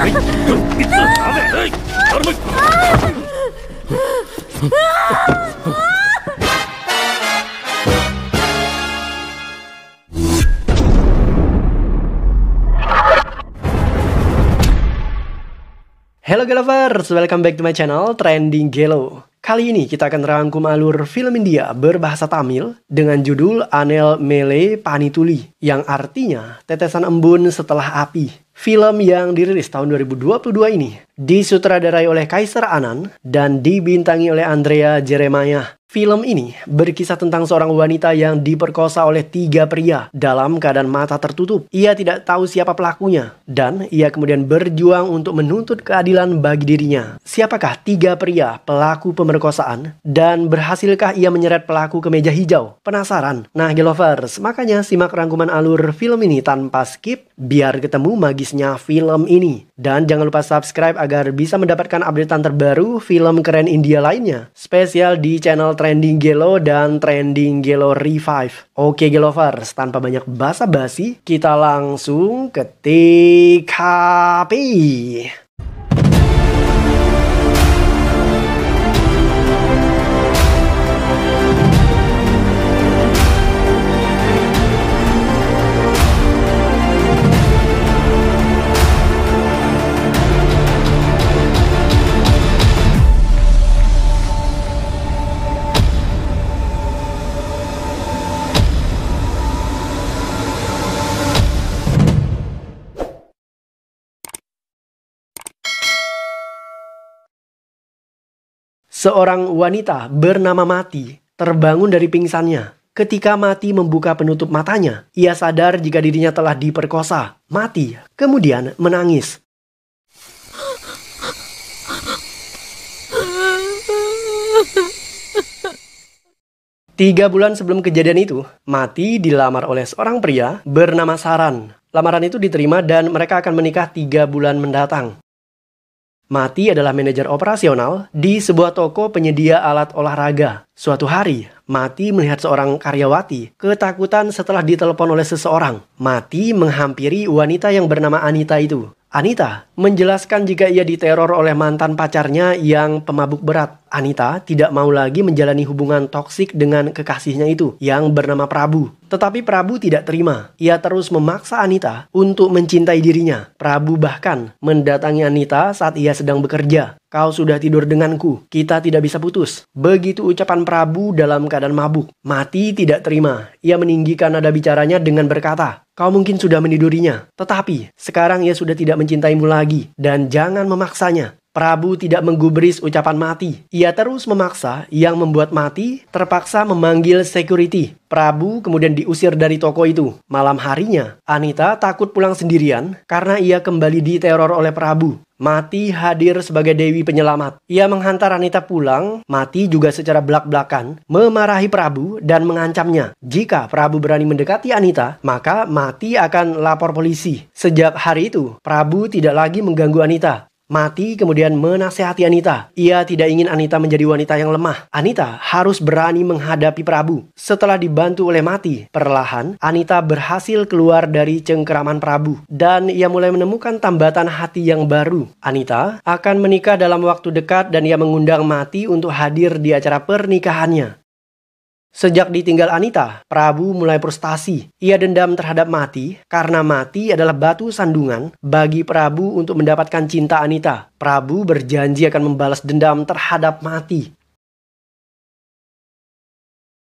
Halo, Gelovers, welcome back to my channel Trending Gelo. Kali ini kita akan rangkum alur film India berbahasa Tamil dengan judul Anel Mele Panituli yang artinya tetesan embun setelah api film yang dirilis tahun 2022 ini Disutradarai oleh Kaisar Anan dan dibintangi oleh Andrea Jeremiah. Film ini berkisah tentang seorang wanita yang diperkosa oleh tiga pria dalam keadaan mata tertutup. Ia tidak tahu siapa pelakunya dan ia kemudian berjuang untuk menuntut keadilan bagi dirinya. Siapakah tiga pria pelaku pemerkosaan dan berhasilkah ia menyeret pelaku ke meja hijau? Penasaran? Nah, Gelovers, makanya simak rangkuman alur film ini tanpa skip biar ketemu magisnya film ini. Dan jangan lupa subscribe agar agar bisa mendapatkan update terbaru film keren India lainnya. Spesial di channel Trending Gelo dan Trending Gelo Revive. Oke Gelovers, tanpa banyak basa-basi, kita langsung ke TKP. Seorang wanita bernama Mati terbangun dari pingsannya. Ketika Mati membuka penutup matanya, ia sadar jika dirinya telah diperkosa. Mati kemudian menangis. Tiga bulan sebelum kejadian itu, Mati dilamar oleh seorang pria bernama Saran. Lamaran itu diterima dan mereka akan menikah tiga bulan mendatang. Mati adalah manajer operasional di sebuah toko penyedia alat olahraga. Suatu hari, Mati melihat seorang karyawati ketakutan setelah ditelepon oleh seseorang. Mati menghampiri wanita yang bernama Anita itu. Anita menjelaskan jika ia diteror oleh mantan pacarnya yang pemabuk berat. Anita tidak mau lagi menjalani hubungan toksik dengan kekasihnya itu yang bernama Prabu. Tetapi Prabu tidak terima. Ia terus memaksa Anita untuk mencintai dirinya. Prabu bahkan mendatangi Anita saat ia sedang bekerja. Kau sudah tidur denganku, kita tidak bisa putus. Begitu ucapan Prabu dalam keadaan mabuk. Mati tidak terima. Ia meninggikan nada bicaranya dengan berkata, Kau mungkin sudah menidurinya, tetapi sekarang ia sudah tidak mencintaimu lagi, dan jangan memaksanya. Prabu tidak menggubris ucapan mati. Ia terus memaksa yang membuat mati terpaksa memanggil security. Prabu kemudian diusir dari toko itu. Malam harinya, Anita takut pulang sendirian karena ia kembali diteror oleh Prabu. Mati hadir sebagai dewi penyelamat. Ia menghantar Anita pulang, Mati juga secara belak-belakan memarahi Prabu dan mengancamnya. Jika Prabu berani mendekati Anita, maka Mati akan lapor polisi. Sejak hari itu, Prabu tidak lagi mengganggu Anita. Mati kemudian menasehati Anita. Ia tidak ingin Anita menjadi wanita yang lemah. Anita harus berani menghadapi Prabu. Setelah dibantu oleh Mati, perlahan Anita berhasil keluar dari cengkeraman Prabu dan ia mulai menemukan tambatan hati yang baru. Anita akan menikah dalam waktu dekat dan ia mengundang Mati untuk hadir di acara pernikahannya. Sejak ditinggal Anita, Prabu mulai frustasi. Ia dendam terhadap Mati karena Mati adalah batu sandungan bagi Prabu untuk mendapatkan cinta Anita. Prabu berjanji akan membalas dendam terhadap Mati.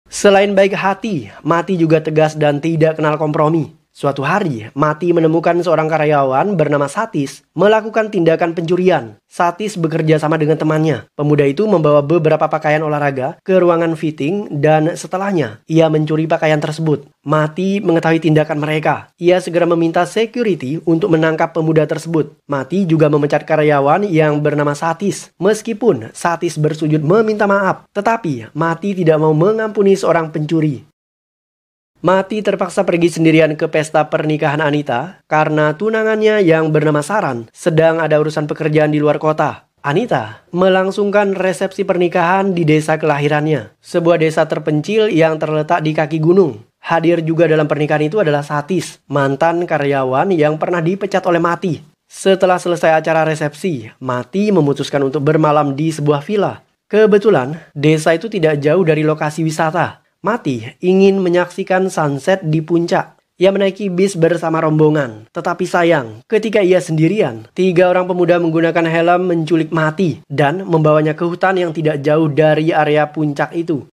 Selain baik hati, Mati juga tegas dan tidak kenal kompromi. Suatu hari, Mati menemukan seorang karyawan bernama Satis melakukan tindakan pencurian. Satis bekerja sama dengan temannya. Pemuda itu membawa beberapa pakaian olahraga ke ruangan fitting dan setelahnya ia mencuri pakaian tersebut. Mati mengetahui tindakan mereka. Ia segera meminta security untuk menangkap pemuda tersebut. Mati juga memecat karyawan yang bernama Satis. Meskipun Satis bersujud meminta maaf, tetapi Mati tidak mau mengampuni seorang pencuri. Mati terpaksa pergi sendirian ke pesta pernikahan Anita karena tunangannya yang bernama Saran sedang ada urusan pekerjaan di luar kota. Anita melangsungkan resepsi pernikahan di desa kelahirannya, sebuah desa terpencil yang terletak di kaki gunung. Hadir juga dalam pernikahan itu adalah Satis, mantan karyawan yang pernah dipecat oleh Mati. Setelah selesai acara resepsi, Mati memutuskan untuk bermalam di sebuah villa. Kebetulan, desa itu tidak jauh dari lokasi wisata, Mati ingin menyaksikan sunset di puncak. Ia menaiki bis bersama rombongan. Tetapi sayang, ketika ia sendirian, tiga orang pemuda menggunakan helm menculik Mati dan membawanya ke hutan yang tidak jauh dari area puncak itu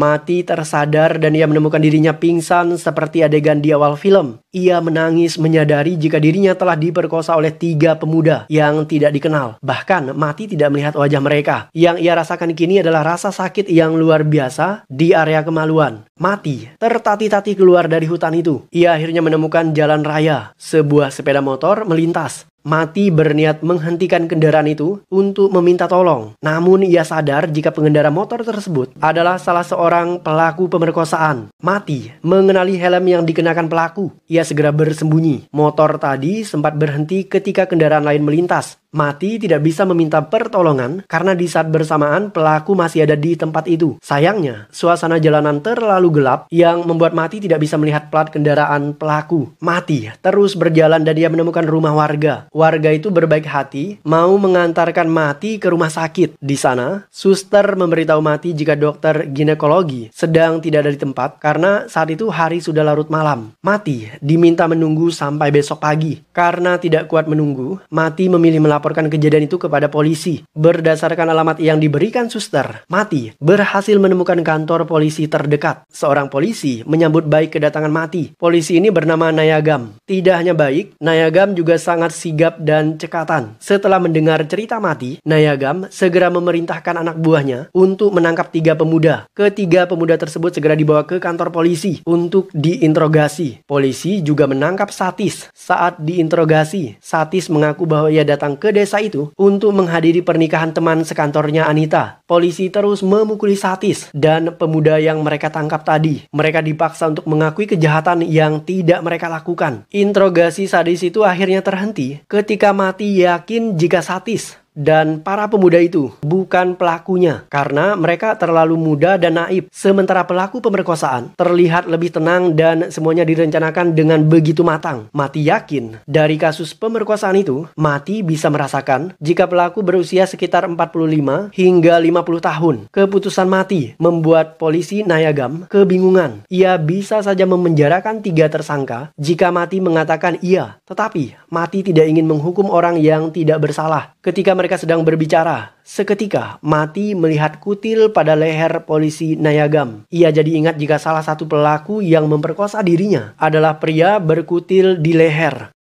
mati tersadar dan ia menemukan dirinya pingsan seperti adegan di awal film. Ia menangis menyadari jika dirinya telah diperkosa oleh tiga pemuda yang tidak dikenal. Bahkan mati tidak melihat wajah mereka. Yang ia rasakan kini adalah rasa sakit yang luar biasa di area kemaluan. Mati tertati-tati keluar dari hutan itu. Ia akhirnya menemukan jalan raya. Sebuah sepeda motor melintas. Mati berniat menghentikan kendaraan itu untuk meminta tolong. Namun ia sadar jika pengendara motor tersebut adalah salah seorang pelaku pemerkosaan. Mati mengenali helm yang dikenakan pelaku. Ia segera bersembunyi. Motor tadi sempat berhenti ketika kendaraan lain melintas. Mati tidak bisa meminta pertolongan karena di saat bersamaan pelaku masih ada di tempat itu. Sayangnya, suasana jalanan terlalu gelap yang membuat Mati tidak bisa melihat plat kendaraan pelaku. Mati terus berjalan dan dia menemukan rumah warga. Warga itu berbaik hati mau mengantarkan Mati ke rumah sakit. Di sana, suster memberitahu Mati jika dokter ginekologi sedang tidak ada di tempat karena saat itu hari sudah larut malam. Mati diminta menunggu sampai besok pagi. Karena tidak kuat menunggu, Mati memilih melaporkan melaporkan kejadian itu kepada polisi. Berdasarkan alamat yang diberikan suster, Mati berhasil menemukan kantor polisi terdekat. Seorang polisi menyambut baik kedatangan Mati. Polisi ini bernama Nayagam. Tidak hanya baik, Nayagam juga sangat sigap dan cekatan. Setelah mendengar cerita Mati, Nayagam segera memerintahkan anak buahnya untuk menangkap tiga pemuda. Ketiga pemuda tersebut segera dibawa ke kantor polisi untuk diinterogasi. Polisi juga menangkap Satis. Saat diinterogasi, Satis mengaku bahwa ia datang ke desa itu untuk menghadiri pernikahan teman sekantornya Anita. Polisi terus memukuli Satis dan pemuda yang mereka tangkap tadi. Mereka dipaksa untuk mengakui kejahatan yang tidak mereka lakukan. Interogasi sadis itu akhirnya terhenti ketika mati yakin jika Satis dan para pemuda itu bukan pelakunya karena mereka terlalu muda dan naib. Sementara pelaku pemerkosaan terlihat lebih tenang dan semuanya direncanakan dengan begitu matang. Mati yakin dari kasus pemerkosaan itu, Mati bisa merasakan jika pelaku berusia sekitar 45 hingga 50 tahun. Keputusan Mati membuat polisi Nayagam kebingungan. Ia bisa saja memenjarakan tiga tersangka jika Mati mengatakan iya, tetapi Mati tidak ingin menghukum orang yang tidak bersalah. Ketika mereka sedang berbicara, seketika Mati melihat kutil pada leher polisi Nayagam. Ia jadi ingat jika salah satu pelaku yang memperkosa dirinya adalah pria berkutil di leher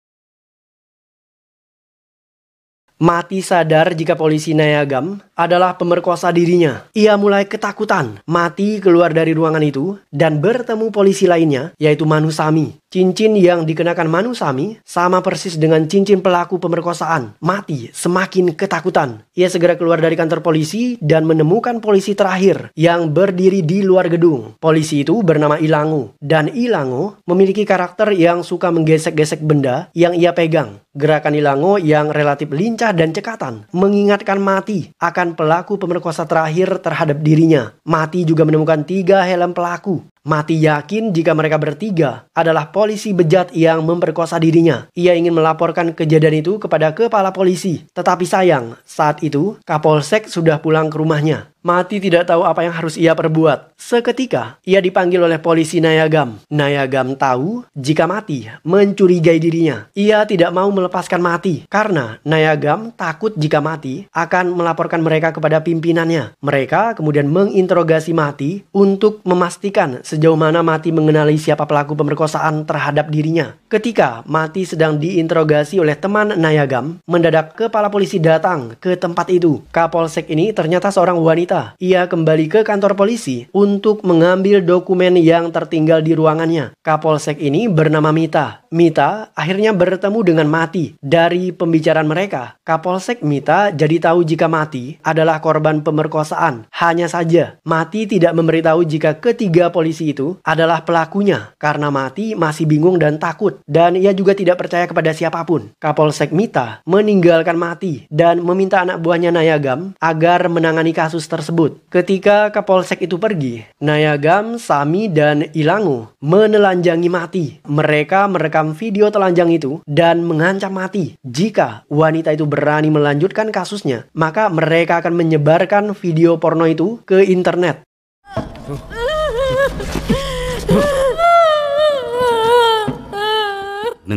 mati sadar jika polisi Nayagam adalah pemerkosa dirinya. Ia mulai ketakutan, mati keluar dari ruangan itu, dan bertemu polisi lainnya, yaitu Manusami. Cincin yang dikenakan Manusami sama persis dengan cincin pelaku pemerkosaan. Mati semakin ketakutan. Ia segera keluar dari kantor polisi dan menemukan polisi terakhir yang berdiri di luar gedung. Polisi itu bernama Ilango, dan Ilango memiliki karakter yang suka menggesek-gesek benda yang ia pegang gerakan Ilango yang relatif lincah dan cekatan, mengingatkan mati akan pelaku pemerkosa terakhir terhadap dirinya. Mati juga menemukan tiga helm pelaku. Mati yakin jika mereka bertiga adalah polisi bejat yang memperkosa dirinya. Ia ingin melaporkan kejadian itu kepada kepala polisi. Tetapi sayang, saat itu Kapolsek sudah pulang ke rumahnya. Mati tidak tahu apa yang harus ia perbuat. Seketika, ia dipanggil oleh polisi Nayagam. Nayagam tahu jika Mati mencurigai dirinya. Ia tidak mau melepaskan Mati karena Nayagam takut jika Mati akan melaporkan mereka kepada pimpinannya. Mereka kemudian menginterogasi Mati untuk memastikan sejauh mana Mati mengenali siapa pelaku pemerkosaan terhadap dirinya. Ketika Mati sedang diinterogasi oleh teman Nayagam, mendadak kepala polisi datang ke tempat itu. Kapolsek ini ternyata seorang wanita. Ia kembali ke kantor polisi untuk mengambil dokumen yang tertinggal di ruangannya. Kapolsek ini bernama Mita. Mita akhirnya bertemu dengan Mati. Dari pembicaraan mereka, Kapolsek Mita jadi tahu jika Mati adalah korban pemerkosaan. Hanya saja, Mati tidak memberitahu jika ketiga polisi polisi itu adalah pelakunya karena mati masih bingung dan takut dan ia juga tidak percaya kepada siapapun. Kapolsek Mita meninggalkan mati dan meminta anak buahnya Nayagam agar menangani kasus tersebut. Ketika Kapolsek itu pergi, Nayagam, Sami, dan Ilangu menelanjangi mati. Mereka merekam video telanjang itu dan mengancam mati. Jika wanita itu berani melanjutkan kasusnya, maka mereka akan menyebarkan video porno itu ke internet.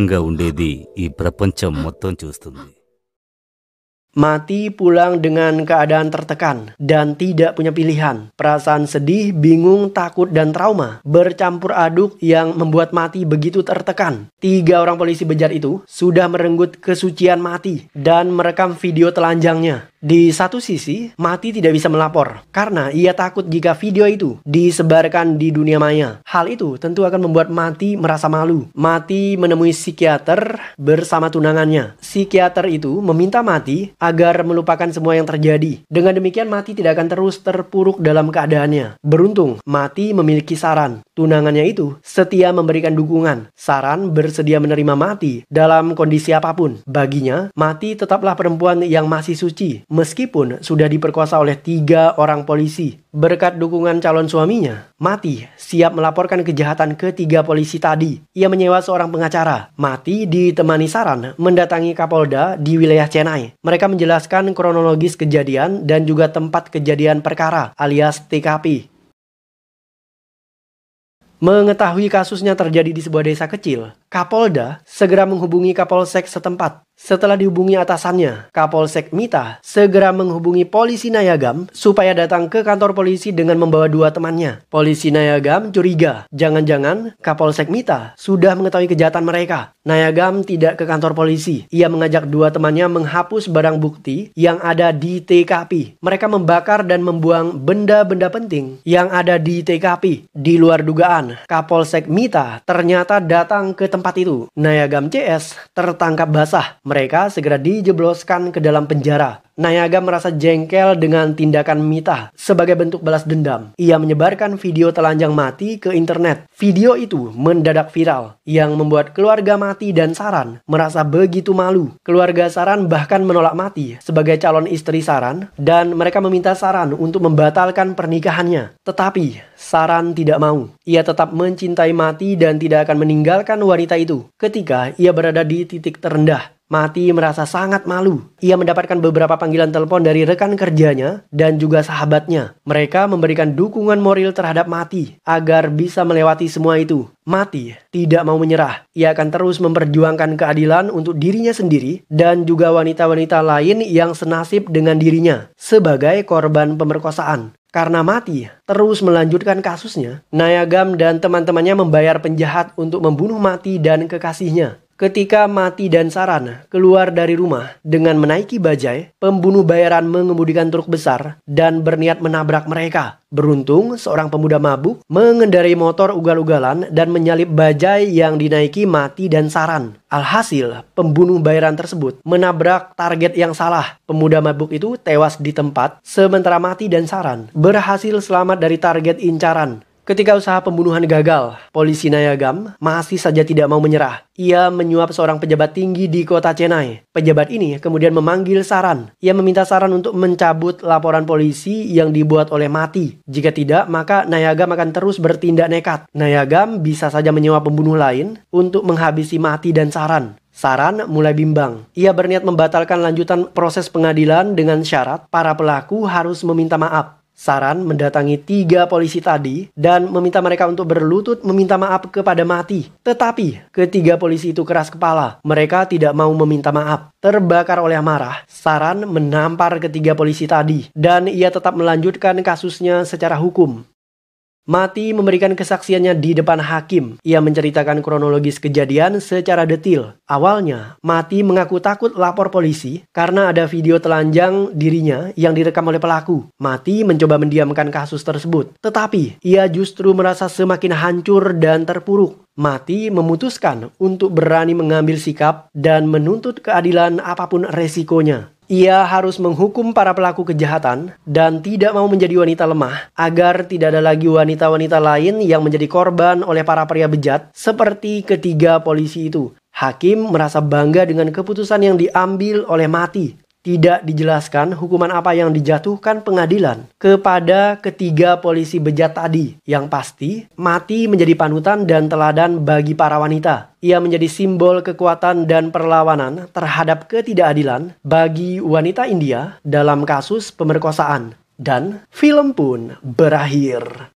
దూరంగా ఉండేది ఈ ప్రపంచం మొత్తం చూస్తుంది Mati pulang dengan keadaan tertekan dan tidak punya pilihan. Perasaan sedih, bingung, takut, dan trauma bercampur aduk yang membuat mati begitu tertekan. Tiga orang polisi bejar itu sudah merenggut kesucian mati dan merekam video telanjangnya. Di satu sisi, Mati tidak bisa melapor karena ia takut jika video itu disebarkan di dunia maya. Hal itu tentu akan membuat Mati merasa malu. Mati menemui psikiater bersama tunangannya. Psikiater itu meminta Mati agar melupakan semua yang terjadi. Dengan demikian, Mati tidak akan terus terpuruk dalam keadaannya. Beruntung, Mati memiliki saran. Tunangannya itu setia memberikan dukungan. Saran bersedia menerima Mati dalam kondisi apapun. Baginya, Mati tetaplah perempuan yang masih suci meskipun sudah diperkosa oleh tiga orang polisi. Berkat dukungan calon suaminya, Mati siap melaporkan kejahatan ke tiga polisi tadi. Ia menyewa seorang pengacara. Mati ditemani Saran mendatangi Kapolda di wilayah Chennai. Mereka menjelaskan kronologis kejadian dan juga tempat kejadian perkara alias TKP. Mengetahui kasusnya terjadi di sebuah desa kecil, Kapolda segera menghubungi Kapolsek setempat. Setelah dihubungi atasannya, Kapolsek Mita segera menghubungi polisi Nayagam supaya datang ke kantor polisi dengan membawa dua temannya. Polisi Nayagam curiga, jangan-jangan Kapolsek Mita sudah mengetahui kejahatan mereka. Nayagam tidak ke kantor polisi. Ia mengajak dua temannya menghapus barang bukti yang ada di TKP. Mereka membakar dan membuang benda-benda penting yang ada di TKP. Di luar dugaan, Kapolsek Mita ternyata datang ke tempat tempat itu, Nayagam CS tertangkap basah. Mereka segera dijebloskan ke dalam penjara. Nayaga merasa jengkel dengan tindakan Mita sebagai bentuk balas dendam. Ia menyebarkan video telanjang mati ke internet. Video itu mendadak viral yang membuat keluarga mati dan Saran merasa begitu malu. Keluarga Saran bahkan menolak mati sebagai calon istri Saran dan mereka meminta Saran untuk membatalkan pernikahannya. Tetapi Saran tidak mau. Ia tetap mencintai mati dan tidak akan meninggalkan wanita itu. Ketika ia berada di titik terendah, Mati merasa sangat malu. Ia mendapatkan beberapa panggilan telepon dari rekan kerjanya dan juga sahabatnya. Mereka memberikan dukungan moral terhadap Mati agar bisa melewati semua itu. Mati tidak mau menyerah. Ia akan terus memperjuangkan keadilan untuk dirinya sendiri dan juga wanita-wanita lain yang senasib dengan dirinya sebagai korban pemerkosaan karena mati terus melanjutkan kasusnya, Nayagam dan teman-temannya membayar penjahat untuk membunuh mati dan kekasihnya. Ketika Mati dan Sarana keluar dari rumah dengan menaiki bajai, pembunuh bayaran mengemudikan truk besar dan berniat menabrak mereka. Beruntung, seorang pemuda mabuk mengendarai motor ugal-ugalan dan menyalip bajai yang dinaiki Mati dan Saran. Alhasil, pembunuh bayaran tersebut menabrak target yang salah. Pemuda mabuk itu tewas di tempat, sementara Mati dan Saran berhasil selamat dari target incaran. Ketika usaha pembunuhan gagal, polisi Nayagam masih saja tidak mau menyerah. Ia menyuap seorang pejabat tinggi di kota Chennai. Pejabat ini kemudian memanggil Saran. Ia meminta Saran untuk mencabut laporan polisi yang dibuat oleh Mati. Jika tidak, maka Nayagam akan terus bertindak nekat. Nayagam bisa saja menyewa pembunuh lain untuk menghabisi Mati dan Saran. Saran mulai bimbang. Ia berniat membatalkan lanjutan proses pengadilan dengan syarat para pelaku harus meminta maaf. Saran mendatangi tiga polisi tadi dan meminta mereka untuk berlutut meminta maaf kepada mati. Tetapi ketiga polisi itu keras kepala. Mereka tidak mau meminta maaf. Terbakar oleh marah, Saran menampar ketiga polisi tadi dan ia tetap melanjutkan kasusnya secara hukum. Mati memberikan kesaksiannya di depan hakim. Ia menceritakan kronologis kejadian secara detil. Awalnya, Mati mengaku takut lapor polisi karena ada video telanjang dirinya yang direkam oleh pelaku. Mati mencoba mendiamkan kasus tersebut, tetapi ia justru merasa semakin hancur dan terpuruk. Mati memutuskan untuk berani mengambil sikap dan menuntut keadilan apapun resikonya. Ia harus menghukum para pelaku kejahatan dan tidak mau menjadi wanita lemah agar tidak ada lagi wanita-wanita lain yang menjadi korban oleh para pria bejat seperti ketiga polisi itu. Hakim merasa bangga dengan keputusan yang diambil oleh Mati tidak dijelaskan hukuman apa yang dijatuhkan pengadilan kepada ketiga polisi bejat tadi. Yang pasti, mati menjadi panutan dan teladan bagi para wanita. Ia menjadi simbol kekuatan dan perlawanan terhadap ketidakadilan bagi wanita India dalam kasus pemerkosaan. Dan film pun berakhir.